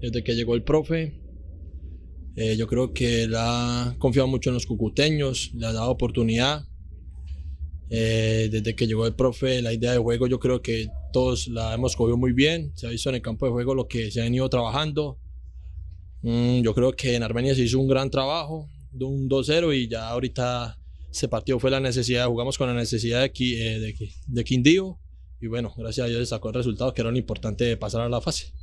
Desde que llegó el profe, eh, yo creo que él ha confiado mucho en los cucuteños, le ha dado oportunidad. Eh, desde que llegó el profe, la idea de juego yo creo que todos la hemos cogido muy bien. Se ha visto en el campo de juego lo que se han ido trabajando. Mm, yo creo que en Armenia se hizo un gran trabajo, de un 2-0 y ya ahorita se partió. fue la necesidad, jugamos con la necesidad de, eh, Quindío y bueno, gracias a Dios sacó el resultado que era lo importante de pasar a la fase.